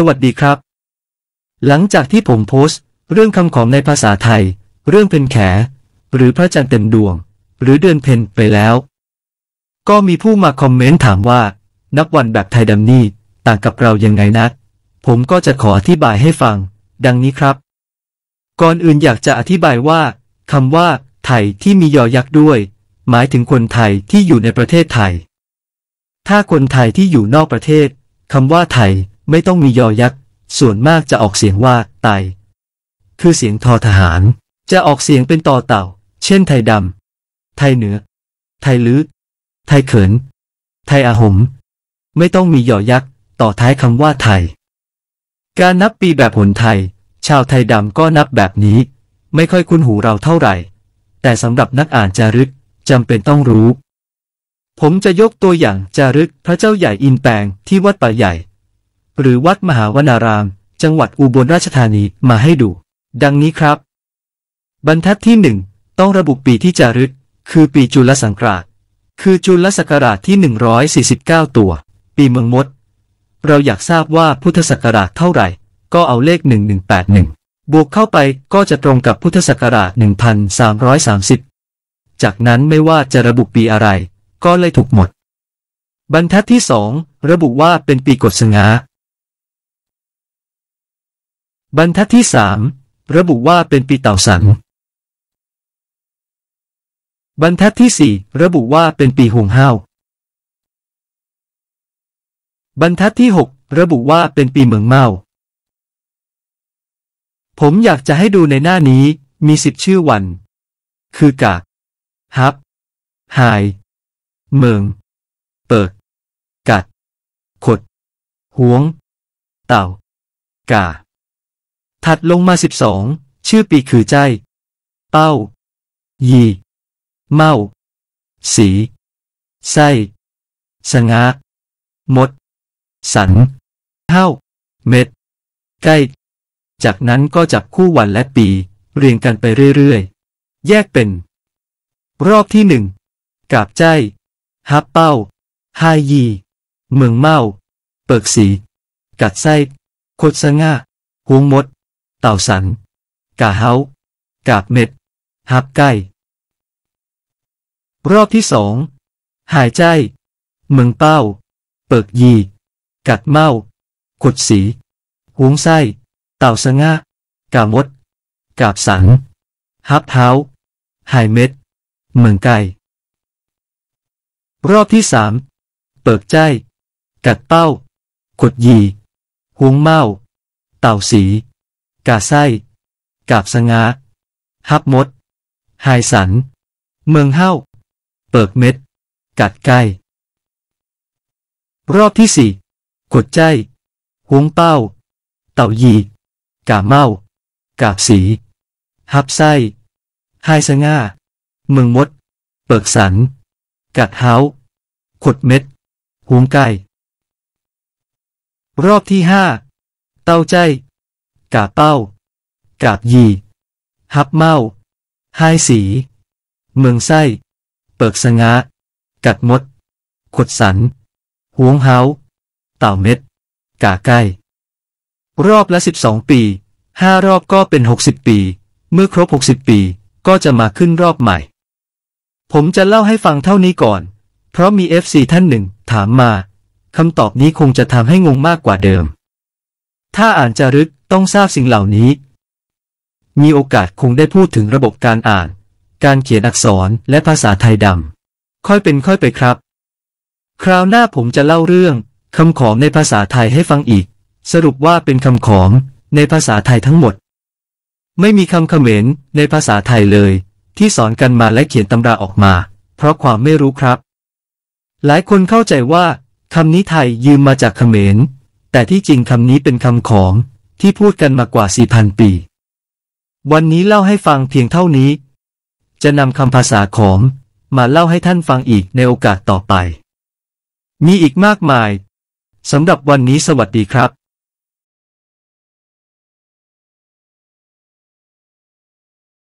สวัสดีครับ หลังจากที่ผมโพสต์ เรื่องคำของในภาษาไทย เรื่องเพนแข หรือพระจันทร์เต็มดวง หรือเดือนเพนไปแล้ว ก็มีผู้มาคอมเมนต์ถามว่า นับวันแบบไทยดำนี่ต่างกับเรายังไงนะัก ผมก็จะขออธิบายให้ฟัง ดังนี้ครับ ก่อนอื่นอยากจะอธิบายว่าคำว่า ไทยที่มียอยักษ์ด้วย หมายถึงคนไทยที่อยู่ในประเทศไทย ถ้าคนไทยที่อยู่นอกประเทศคำว่าไทยไม่ต้องมียอยักษ์ ส่วนมากจะออกเสียงว่าไต คือเสียงทอทหาร จะออกเสียงเป็นต่อเต่า เช่นไทยดำ ไทยเหนือ ไทยลือไทยเขิน ไทยอาหม ไม่ต้องมียอยักษ์ ต่อท้ายคำว่าไทย การนับปีแบบหนไทย ชาวไทยดำก็นับแบบนี้ ไม่ค่อยคุ้นหูเราเท่าไหร่ แต่สำหรับนักอ่านจารึกจำเป็นต้องรู้ ผมจะยกตัวอย่างจารึกพระเจ้าใหญ่อินแปงที่วัดป่าใหญ่หรือวัดมหาวนารามจังหวัดอุบลราชธานีมาให้ดู ดังนี้ครับ บรรทัดที่หนึ่งต้องระบุปีที่จารึกคือปีจุลสังกราช คือจุลศักราชที่ 149 ตัว ปีเมืองมด เราอยากทราบว่าพุทธศักราชเท่าไหร่ ก็เอาเลข 1181 บวกเข้าไปก็จะตรงกับพุทธศักราช 1330 จากนั้นไม่ว่าจะระบุปีอะไร ก็เลยถูกหมด บรรทัดที่สองระบุว่าเป็นปีกฎสงาบรรทัดที่สาม ระบุว่าเป็นปีเต่าสังบรรทัดที่สี่ ระบุว่าเป็นปีห่วงห้าวบรรทัดที่หก ระบุว่าเป็นปีเมืองเมา ผมอยากจะให้ดูในหน้านี้ มีสิบชื่อวัน คือกากฮับ หาย เมือง เปิด กัด ขดหวง เต่ากาถัดลงมา 12 ชื่อปีคือใจเป้า ยีเมาสีไส้สงะมด สัน เท้าเม็ด ใกล้จากนั้นก็จับคู่วันและปี เรียงกันไปเรื่อยๆ แยกเป็น รอบที่หนึ่งกาบใจฮับเป้าฮายีเมืองเมาเปิกสี กัดไส้คดสงะหวงมดเต่าสันกาเฮากากเม็ด หับไก่ รอบที่สอง หายใจ เมืองเป้า เปิกยี กัดเมาขดสีหวงไส้ เต่าสง่ากามด กาบสันฮับเท้า หายเม็ด เมืองไก่ รอบที่สาม เปิกใจ กัดเป้าขดยีหวงเมาเต่าสีกาไส้กาบสงาฮับมดไฮสัน เมืองเฮ้า เปิกเม็ด กัดไก่ รอบที่สี่ กดใจหวงเป้า เต่ายีกาเมากาบสี ฮับไส้ไฮสงา เมืองมด เปิกสัน กัดเฮ้าขดเม็ดหวงไก่ รอบที่ห้า เต้าใจกาเป้ากาบยีฮับเมาไห้สี เมืองไส้ เปิกสงะ กัดมด ขดสัน หวงเฮาเต่าเม็ด กาไก่รอบละสิบองปีห้ารอบก็เป็นหกสิบปี เมื่อครบหกสิบปีก็จะมาขึ้นรอบใหม่ ผมจะเล่าให้ฟังเท่านี้ก่อน เพราะมีเอฟซีท่านหนึ่ง ถามมาคำตอบนี้คงจะทำให้งงมากกว่าเดิม ถ้าอ่านจะรึกต้องทราบสิ่งเหล่านี้ มีโอกาสคงได้พูดถึงระบบการอ่าน การเขียนอักษรและภาษาไทยดำ ค่อยเป็นค่อยไปครับ คราวหน้าผมจะเล่าเรื่องคำของในภาษาไทยให้ฟังอีก สรุปว่าเป็นคำของในภาษาไทยทั้งหมด ไม่มีคำเขมรในภาษาไทยเลย ที่สอนกันมาและเขียนตำราออกมา เพราะความไม่รู้ครับ หลายคนเข้าใจว่าคำนี้ไทยยืมมาจากเขมรแต่ที่จริงคำนี้เป็นคำของที่พูดกันมากว่า 4,000 ปี วันนี้เล่าให้ฟังเพียงเท่านี้ จะนำคำภาษาขอม มาเล่าให้ท่านฟังอีกในโอกาสต่อไป มีอีกมากมายสำหรับวันนี้สวัสดีครับ